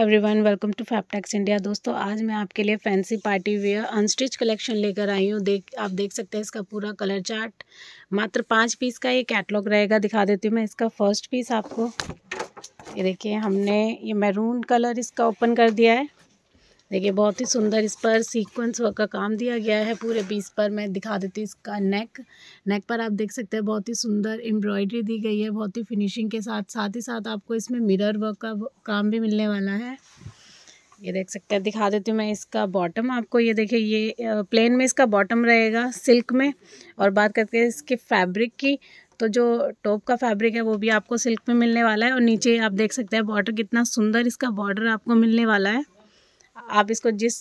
every everyone welcome to Faptex India दोस्तों आज मैं आपके लिए fancy party wear unstitch collection लेकर आई हूँ देख आप देख सकते हैं इसका पूरा कलर चार्ट मात्र पाँच पीस का ये कैटलॉग रहेगा दिखा देती हूँ मैं इसका फर्स्ट पीस आपको ये देखिए हमने ये मैरून कलर इसका ओपन कर दिया है देखिए बहुत ही सुंदर इस पर सीक्वेंस वर्क का काम दिया गया है पूरे पीस पर मैं दिखा देती हूँ इसका नेक नेक पर आप देख सकते हैं बहुत ही सुंदर एम्ब्रॉयडरी दी गई है बहुत ही फिनिशिंग के साथ साथ ही साथ आपको इसमें मिरर वर्क का काम भी मिलने वाला है ये देख सकते हैं दिखा देती हूँ मैं इसका बॉटम आपको ये देखिए ये प्लेन में इसका बॉटम रहेगा सिल्क में और बात करते हैं इसके फैब्रिक की तो जो टॉप का फैब्रिक है वो भी आपको सिल्क में मिलने वाला है और नीचे आप देख सकते हैं बॉर्डर कितना सुंदर इसका बॉर्डर आपको मिलने वाला है आप इसको जिस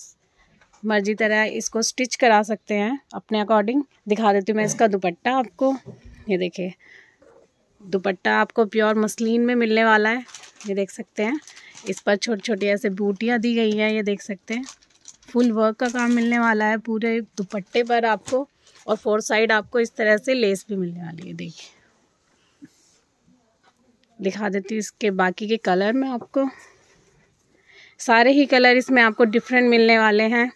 मर्जी तरह इसको स्टिच करा सकते हैं अपने अकॉर्डिंग दिखा देती हूँ मैं इसका दुपट्टा आपको ये देखिए दुपट्टा आपको प्योर मसलिन में मिलने वाला है ये देख सकते हैं इस पर छोटी छोटी ऐसे बूटियाँ दी गई हैं ये देख सकते हैं फुल वर्क का काम मिलने वाला है पूरे दुपट्टे पर आपको और फोर साइड आपको इस तरह से लेस भी मिलने वाली है देखिए दिखा देती हूँ इसके बाकी के कलर में आपको सारे ही कलर इसमें आपको डिफरेंट मिलने वाले हैं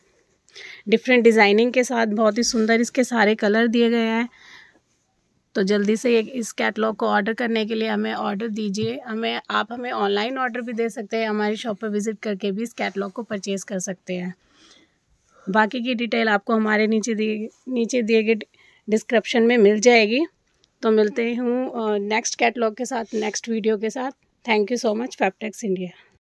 डिफरेंट डिज़ाइनिंग के साथ बहुत ही सुंदर इसके सारे कलर दिए गए हैं तो जल्दी से इस कैटलॉग को ऑर्डर करने के लिए हमें ऑर्डर दीजिए हमें आप हमें ऑनलाइन ऑर्डर भी दे सकते हैं हमारी शॉप पर विज़िट करके भी इस कैटलॉग को परचेज़ कर सकते हैं बाकी की डिटेल आपको हमारे नीचे दिए नीचे दिए गए डिस्क्रिप्शन में मिल जाएगी तो मिलते हूँ नेक्स्ट कैटलॉग के साथ नेक्स्ट वीडियो के साथ thank you so much Faptex India